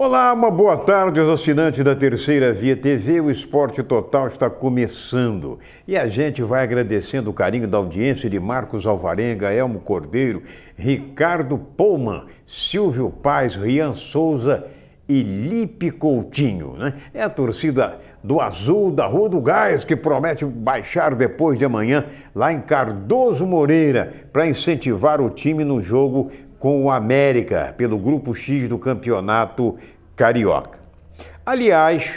Olá, uma boa tarde aos assinantes da Terceira Via TV. O Esporte Total está começando. E a gente vai agradecendo o carinho da audiência de Marcos Alvarenga, Elmo Cordeiro, Ricardo Polman, Silvio Paz, Rian Souza e Lipe Coutinho. Né? É a torcida do Azul da Rua do Gás que promete baixar depois de amanhã lá em Cardoso Moreira para incentivar o time no jogo com o América pelo Grupo X do Campeonato Carioca. Aliás,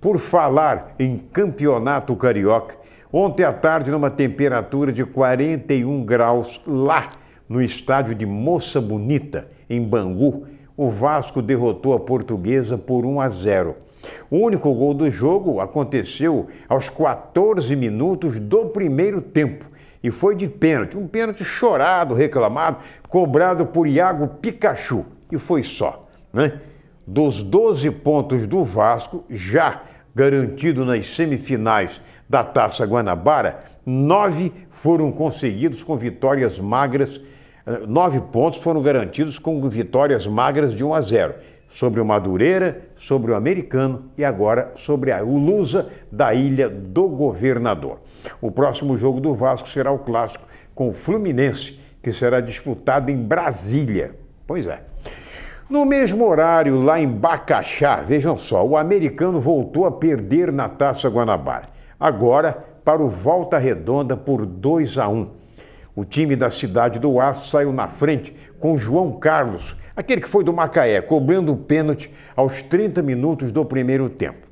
por falar em Campeonato Carioca, ontem à tarde, numa temperatura de 41 graus lá no estádio de Moça Bonita, em Bangu, o Vasco derrotou a Portuguesa por 1 a 0. O único gol do jogo aconteceu aos 14 minutos do primeiro tempo, e foi de pênalti, um pênalti chorado, reclamado, cobrado por Iago Pikachu. E foi só, né? Dos 12 pontos do Vasco, já garantido nas semifinais da Taça Guanabara, nove foram conseguidos com vitórias magras, eh, nove pontos foram garantidos com vitórias magras de 1 a 0 sobre o Madureira, sobre o Americano e agora sobre a Lusa da Ilha do Governador. O próximo jogo do Vasco será o clássico com o Fluminense, que será disputado em Brasília. Pois é. No mesmo horário, lá em Bacaxá, vejam só, o americano voltou a perder na Taça Guanabara. Agora, para o Volta Redonda por 2 a 1. O time da cidade do Aço saiu na frente com João Carlos, aquele que foi do Macaé, cobrando o pênalti aos 30 minutos do primeiro tempo.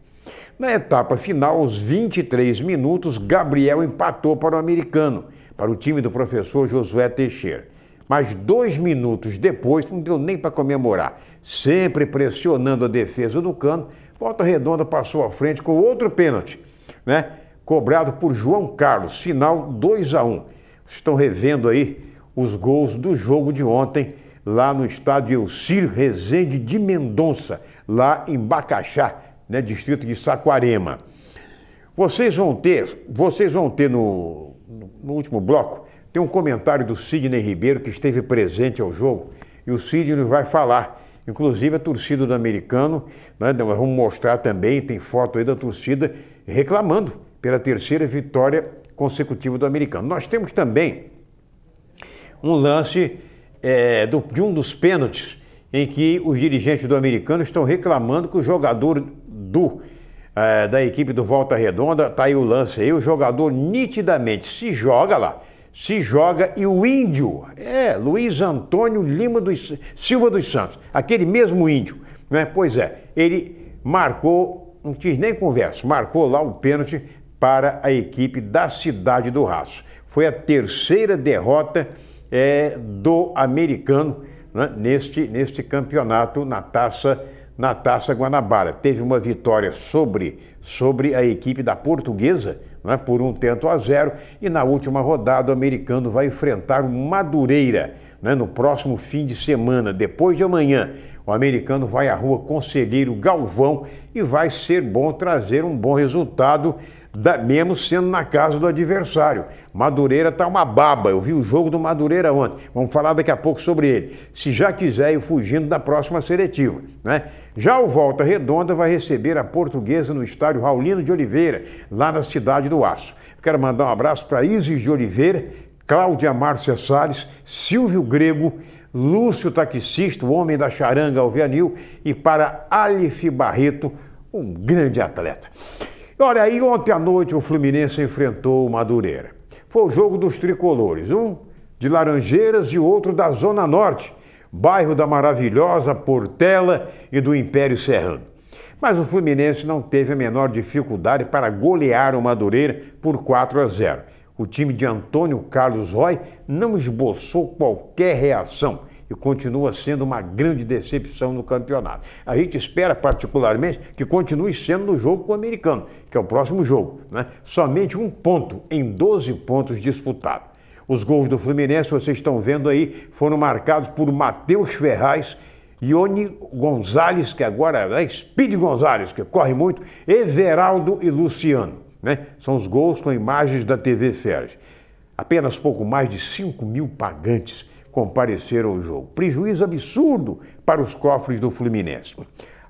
Na etapa final, aos 23 minutos, Gabriel empatou para o americano, para o time do professor Josué Teixeira. Mas dois minutos depois, não deu nem para comemorar. Sempre pressionando a defesa do cano, Volta Redonda passou à frente com outro pênalti, né? Cobrado por João Carlos, final 2 a 1. estão revendo aí os gols do jogo de ontem lá no estádio Elcir Rezende de Mendonça, lá em Bacaxá, né, distrito de Saquarema. Vocês vão ter, vocês vão ter no, no último bloco, tem um comentário do Sidney Ribeiro que esteve presente ao jogo e o Sidney vai falar. Inclusive a torcida do americano, né, nós vamos mostrar também, tem foto aí da torcida reclamando pela terceira vitória consecutiva do americano. Nós temos também um lance é, do, de um dos pênaltis em que os dirigentes do americano estão reclamando que o jogador do é, da equipe do Volta Redonda, tá aí o lance aí, o jogador nitidamente se joga lá, se joga e o índio, é, Luiz Antônio Lima dos, Silva dos Santos, aquele mesmo índio, né? Pois é, ele marcou, não tinha nem conversa, marcou lá o pênalti para a equipe da cidade do Raço. Foi a terceira derrota é, do americano né, neste, neste campeonato na taça, na taça Guanabara. Teve uma vitória sobre, sobre a equipe da portuguesa né, por um tento a zero e na última rodada o americano vai enfrentar o Madureira né, no próximo fim de semana, depois de amanhã. O americano vai à rua Conselheiro Galvão e vai ser bom trazer um bom resultado da, mesmo sendo na casa do adversário. Madureira está uma baba. Eu vi o jogo do Madureira ontem. Vamos falar daqui a pouco sobre ele. Se já quiser ir fugindo da próxima seletiva, né? Já o Volta Redonda vai receber a portuguesa no estádio Raulino de Oliveira, lá na Cidade do Aço. Quero mandar um abraço para Isis de Oliveira, Cláudia Márcia Salles, Silvio Grego, Lúcio Taxista, o homem da charanga alvianil, e para Alif Barreto, um grande atleta. Olha, aí ontem à noite o Fluminense enfrentou o Madureira. Foi o jogo dos tricolores, um de Laranjeiras e outro da Zona Norte, bairro da maravilhosa Portela e do Império Serrano. Mas o Fluminense não teve a menor dificuldade para golear o Madureira por 4 a 0. O time de Antônio Carlos Roy não esboçou qualquer reação e continua sendo uma grande decepção no campeonato. A gente espera particularmente que continue sendo no jogo com o americano, que é o próximo jogo, né? Somente um ponto em 12 pontos disputados. Os gols do Fluminense, vocês estão vendo aí, foram marcados por Matheus Ferraz Ione Gonzalez, que agora é Speed Gonzalez, que corre muito, Everaldo e Luciano. Né? São os gols com imagens da TV Ferge. Apenas pouco mais de 5 mil pagantes compareceram ao jogo. Prejuízo absurdo para os cofres do Fluminense.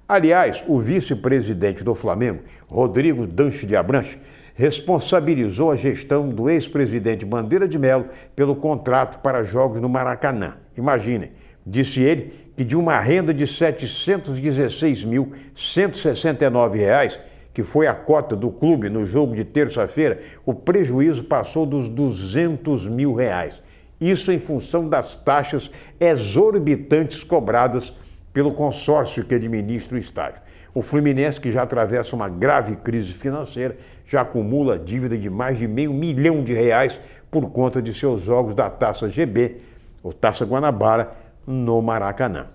Aliás, o vice-presidente do Flamengo, Rodrigo Danche de Abranche, responsabilizou a gestão do ex-presidente Bandeira de Melo pelo contrato para jogos no Maracanã. Imaginem, disse ele que de uma renda de R$ 716.169, que foi a cota do clube no jogo de terça-feira, o prejuízo passou dos 200 mil reais. Isso em função das taxas exorbitantes cobradas pelo consórcio que administra o estádio. O Fluminense, que já atravessa uma grave crise financeira, já acumula dívida de mais de meio milhão de reais por conta de seus jogos da Taça GB, ou Taça Guanabara, no Maracanã.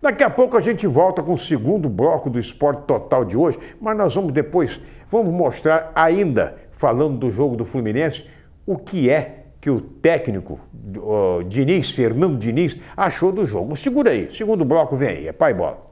Daqui a pouco a gente volta com o segundo bloco do Esporte Total de hoje, mas nós vamos depois, vamos mostrar ainda, falando do jogo do Fluminense, o que é que o técnico Diniz, Fernando Diniz, achou do jogo. Segura aí, segundo bloco vem aí, é pai bola.